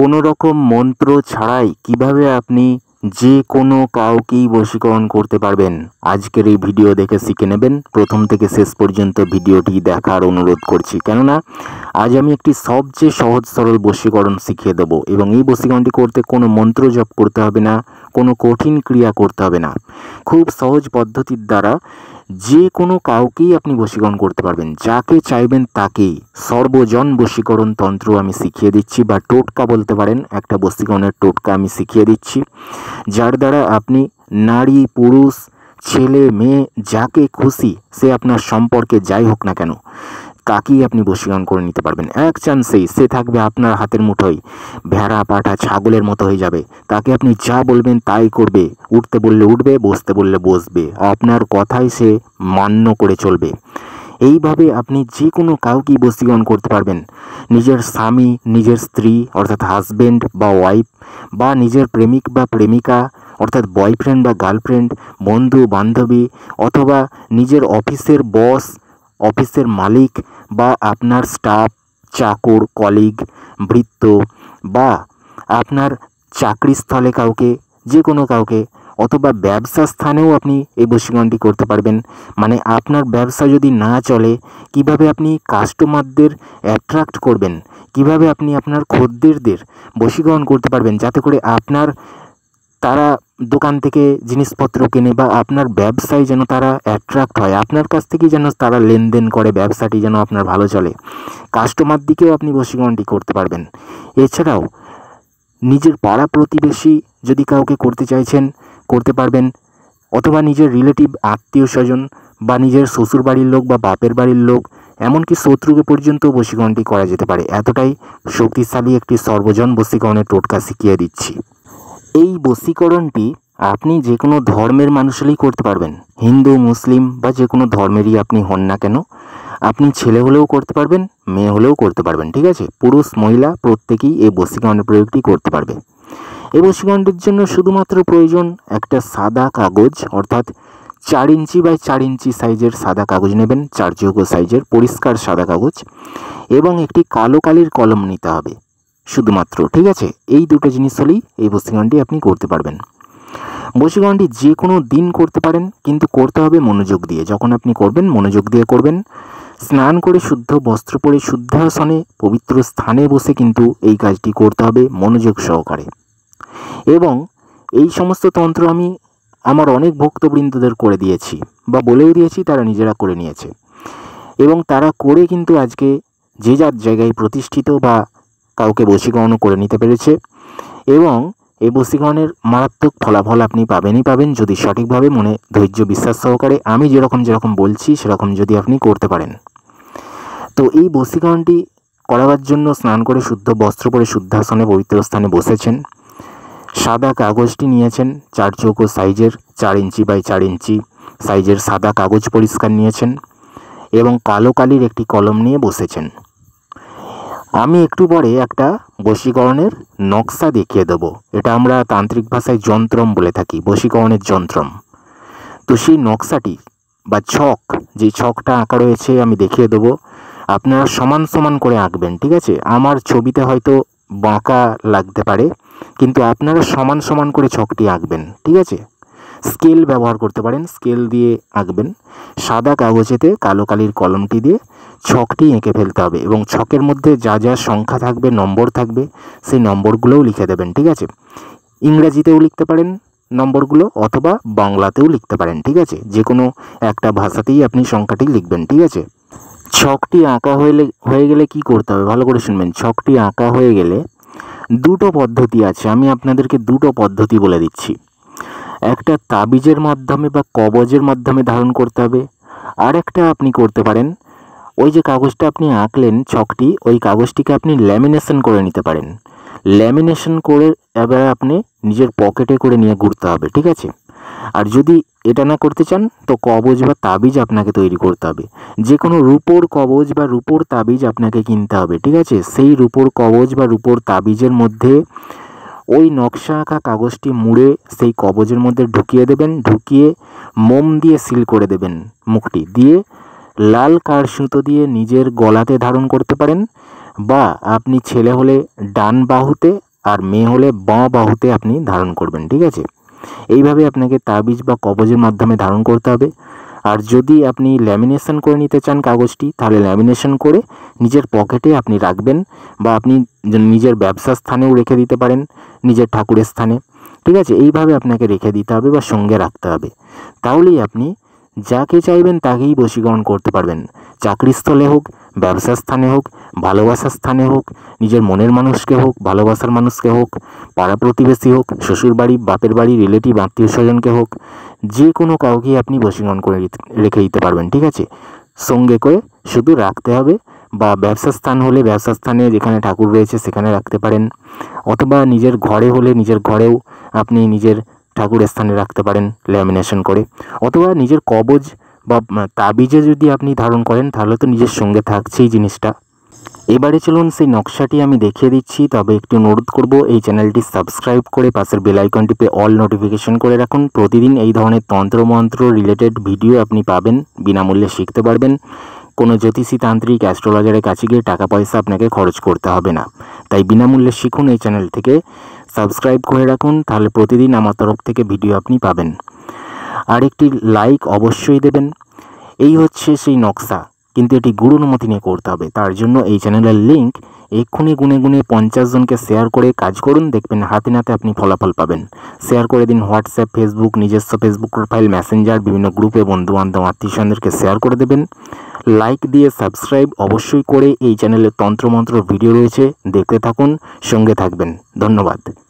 কোনো রকম মন্ত্র ছাড়াই কিভাবে আপনি যে কোনো কাউকেই বশীকরণ করতে পারবেন আজকের এই ভিডিও দেখে শিখে নেবেন প্রথম থেকে শেষ পর্যন্ত ভিডিওটি দেখার অনুরোধ করছি কেননা আজ আমি একটি সবচেয়ে সহজ সরল বশীকরণ শিখিয়ে দেবো এবং এই বশীকরণটি করতে কোনো মন্ত্র জপ করতে হবে না কোনো কঠিন ক্রিয়া করতে হবে না খুব সহজ পদ্ধতির দ্বারা যে কোনো কাউকেই আপনি বশীকরণ করতে পারবেন যাকে চাইবেন তাকেই সর্বজন বশীকরণ তন্ত্র আমি শিখিয়ে দিচ্ছি বা টোটকা বলতে পারেন একটা বশীকরণের টোটকা আমি শিখিয়ে দিচ্ছি যার দ্বারা আপনি নারী পুরুষ ছেলে মেয়ে যাকে খুশি সে আপনার সম্পর্কে যাই হোক না কেন তাকেই আপনি বশীকরণ করে নিতে পারবেন এক চান্সেই সে থাকবে আপনার হাতের মুঠোয় ভেড়া পাঠা ছাগলের মতো হয়ে যাবে তাকে আপনি যা বলবেন তাই করবে উঠতে বললে উঠবে বসতে বললে বসবে আপনার কথাই সে মান্য করে চলবে এইভাবে আপনি যে কোনো কাউকেই বশীকরণ করতে পারবেন নিজের স্বামী নিজের স্ত্রী অর্থাৎ হাজব্যান্ড বা ওয়াইফ বা নিজের প্রেমিক বা প্রেমিকা অর্থাৎ বয়ফ্রেন্ড বা গার্লফ্রেন্ড বন্ধু বান্ধবী অথবা নিজের অফিসের বস অফিসের মালিক বা আপনার স্টাফ চাকর কলিগ বৃত্ত বা আপনার চাকরিস্থলে কাউকে যে কোনো কাউকে অথবা ব্যবসা স্থানেও আপনি এই বশীকরণটি করতে পারবেন মানে আপনার ব্যবসা যদি না চলে কিভাবে আপনি কাস্টমারদের অ্যাট্রাক্ট করবেন কিভাবে আপনি আপনার খদ্দেরদের বসীকরণ করতে পারবেন যাতে করে আপনার তারা দোকান থেকে জিনিসপত্র কেনে বা আপনার ব্যবসায় যেন তারা অ্যাট্রাক্ট হয় আপনার কাছ থেকে যেন তারা লেনদেন করে ব্যবসাটি যেন আপনার ভালো চলে কাস্টমার দিকেও আপনি বসীকরণটি করতে পারবেন এছাড়াও নিজের পাড়া প্রতিবেশী যদি কাউকে করতে চাইছেন করতে পারবেন অথবা নিজের রিলেটিভ আত্মীয় স্বজন বা নিজের শ্বশুর বাড়ির লোক বা বাপের বাড়ির লোক এমনকি শত্রুকে পর্যন্ত বসীকরণটি করা যেতে পারে এতটাই শক্তিশালী একটি সর্বজন বসীকরণের টোটকা শিখিয়ে দিচ্ছি এই বশীকরণটি আপনি যে কোনো ধর্মের মানুষ হলেই করতে পারবেন হিন্দু মুসলিম বা যে কোনো ধর্মেরই আপনি হন না কেন আপনি ছেলে হলেও করতে পারবেন মেয়ে হলেও করতে পারবেন ঠিক আছে পুরুষ মহিলা প্রত্যেকেই এই বশীকরণের প্রয়োগটি করতে পারবে এই বশীকরণটির জন্য শুধুমাত্র প্রয়োজন একটা সাদা কাগজ অর্থাৎ চার ইঞ্চি বাই চার ইঞ্চি সাইজের সাদা কাগজ নেবেন চার চৌকো সাইজের পরিষ্কার সাদা কাগজ এবং একটি কালো কালির কলম নিতে হবে শুধুমাত্র ঠিক আছে এই দুটো জিনিস হলেই এই বসীকরণটি আপনি করতে পারবেন বসিগণটি যে কোনো দিন করতে পারেন কিন্তু করতে হবে মনোযোগ দিয়ে যখন আপনি করবেন মনোযোগ দিয়ে করবেন স্নান করে শুদ্ধ বস্ত্র পরে শুদ্ধাসনে পবিত্র স্থানে বসে কিন্তু এই কাজটি করতে হবে মনোযোগ সহকারে এবং এই সমস্ত তন্ত্র আমি আমার অনেক ভক্তবৃন্দদের করে দিয়েছি বা বলেও দিয়েছি তারা নিজেরা করে নিয়েছে এবং তারা করে কিন্তু আজকে যে যার জায়গায় প্রতিষ্ঠিত বা কাউকে বশীকরণও করে নিতে পেরেছে এবং এই বশীকরণের মারাত্মক ফলাফল আপনি পাবেনই পাবেন যদি সঠিকভাবে মনে ধৈর্য বিশ্বাস সহকারে আমি যেরকম যেরকম বলছি সেরকম যদি আপনি করতে পারেন তো এই বশীকরণটি করাবার জন্য স্নান করে শুদ্ধ বস্ত্র পরে শুদ্ধাসনে পবিত্র স্থানে বসেছেন সাদা কাগজটি নিয়েছেন চার চৌকো সাইজের চার ইঞ্চি বাই চার ইঞ্চি সাইজের সাদা কাগজ পরিষ্কার নিয়েছেন এবং কালো কালির একটি কলম নিয়ে বসেছেন আমি একটু পরে একটা বশীকরণের নকশা দেখিয়ে দেব এটা আমরা তান্ত্রিক ভাষায় যন্ত্রম বলে থাকি বশীকরণের যন্ত্রম তো সেই নকশাটি বা ছক যে ছকটা আঁকা রয়েছে আমি দেখিয়ে দেবো আপনারা সমান সমান করে আঁকবেন ঠিক আছে আমার ছবিতে হয়তো বাঁকা লাগতে পারে কিন্তু আপনারা সমান সমান করে ছকটি আঁকবেন ঠিক আছে স্কেল ব্যবহার করতে পারেন স্কেল দিয়ে আঁকবেন সাদা কাগজেতে কালো কালির কলমটি দিয়ে ছকটি এঁকে ফেলতে হবে এবং ছকের মধ্যে যা যা সংখ্যা থাকবে নম্বর থাকবে সেই নম্বরগুলোও লিখে দেবেন ঠিক আছে ইংরাজিতেও লিখতে পারেন নম্বরগুলো অথবা বাংলাতেও লিখতে পারেন ঠিক আছে যে কোনো একটা ভাষাতেই আপনি সংখ্যাটি লিখবেন ঠিক আছে ছকটি আঁকা হয়ে হয়ে গেলে কি করতে হবে ভালো করে শুনবেন ছকটি আঁকা হয়ে গেলে দুটো পদ্ধতি আছে আমি আপনাদেরকে দুটো পদ্ধতি বলে দিচ্ছি একটা তাবিজের মাধ্যমে বা কবজের মাধ্যমে ধারণ করতে হবে আর একটা আপনি করতে পারেন ওই যে কাগজটা আপনি আঁকলেন ছকটি ওই কাগজটিকে আপনি ল্যামিনেশন করে নিতে পারেন ল্যামিনেশন করে এবার আপনি নিজের পকেটে করে নিয়ে ঘুরতে হবে ঠিক আছে আর যদি এটা না করতে চান তো কবজ বা তাবিজ আপনাকে তৈরি করতে হবে যে কোনো রূপোর কবজ বা রূপোর তাবিজ আপনাকে কিনতে হবে ঠিক আছে সেই রূপোর কবজ বা রূপোর তাবিজের মধ্যে ওই নকশা আঁকা কাগজটি মুড়ে সেই কবজের মধ্যে ঢুকিয়ে দেবেন ঢুকিয়ে মোম দিয়ে সিল করে দেবেন মুখটি দিয়ে লাল কার সুতো দিয়ে নিজের গলাতে ধারণ করতে পারেন বা আপনি ছেলে হলে ডান বাহুতে আর মেয়ে হলে বাঁ বাহুতে আপনি ধারণ করবেন ঠিক আছে এইভাবে আপনাকে তাবিজ বা কবজের মাধ্যমে ধারণ করতে হবে আর যদি আপনি ল্যামিনেশন করে নিতে চান কাগজটি তাহলে ল্যামিনেশন করে নিজের পকেটে আপনি রাখবেন বা আপনি নিজের ব্যবসার স্থানেও রেখে দিতে পারেন নিজের ঠাকুরের স্থানে ঠিক আছে এইভাবে আপনাকে রেখে দিতে হবে বা সঙ্গে রাখতে হবে তাহলেই আপনি যাকে চাইবেন তাকেই বশীকরণ করতে পারবেন চাকরিস্থলে হোক ব্যবসার স্থানে হোক ভালোবাসার স্থানে হোক নিজের মনের মানুষকে হোক ভালোবাসার মানুষকে হোক পাড়া প্রতিবেশী হোক শ্বশুরবাড়ি বাপের বাড়ি রিলেটিভ আত্মীয় স্বজনকে হোক যে কোনো কাউকেই আপনি বসীকরণ করে রেখে দিতে পারবেন ঠিক আছে সঙ্গে করে শুধু রাখতে হবে বা ব্যবসা স্থান হলে ব্যবসা স্থানে যেখানে ঠাকুর রয়েছে সেখানে রাখতে পারেন অথবা নিজের ঘরে হলে নিজের ঘরেও আপনি নিজের ঠাকুরের স্থানে রাখতে পারেন ল্যামিনেশন করে অথবা নিজের কবজ বা তাবিজে যদি আপনি ধারণ করেন তাহলে তো নিজের সঙ্গে থাকছেই জিনিসটা এবারে চলুন সেই নকশাটি আমি দেখিয়ে দিচ্ছি তবে একটু অনুরোধ করব এই চ্যানেলটি সাবস্ক্রাইব করে পাশের বেলাইকনটিতে অল নোটিফিকেশন করে রাখুন প্রতিদিন এই ধরনের তন্ত্রমন্ত্র রিলেটেড ভিডিও আপনি পাবেন বিনামূল্যে শিখতে পারবেন কোনো জ্যোতিষী তান্ত্রিক অ্যাস্ট্রোলজারের কাছে গিয়ে টাকা পয়সা আপনাকে খরচ করতে হবে না তাই বিনামূল্যে শিখুন এই চ্যানেল থেকে সাবস্ক্রাইব করে রাখুন তাহলে প্রতিদিন আমার তরফ থেকে ভিডিও আপনি পাবেন আর একটি লাইক অবশ্যই দেবেন এই হচ্ছে সেই নকশা কিন্তু এটি গুরু অনুমতি নিয়ে করতে হবে তার জন্য এই চ্যানেলের লিঙ্ক এক্ষুনি গুনে গুনে পঞ্চাশ জনকে শেয়ার করে কাজ করুন দেখবেন হাতে নাতে আপনি ফলাফল পাবেন শেয়ার করে দিন হোয়াটসঅ্যাপ ফেসবুক নিজস্ব ফেসবুক প্রোফাইল মেসেঞ্জার বিভিন্ন গ্রুপে বন্ধুবান্ধব আত্মীয় স্বজনদেরকে শেয়ার করে দেবেন লাইক দিয়ে সাবস্ক্রাইব অবশ্যই করে এই চ্যানেলে তন্ত্রমন্ত্র ভিডিও রয়েছে দেখতে থাকুন সঙ্গে থাকবেন ধন্যবাদ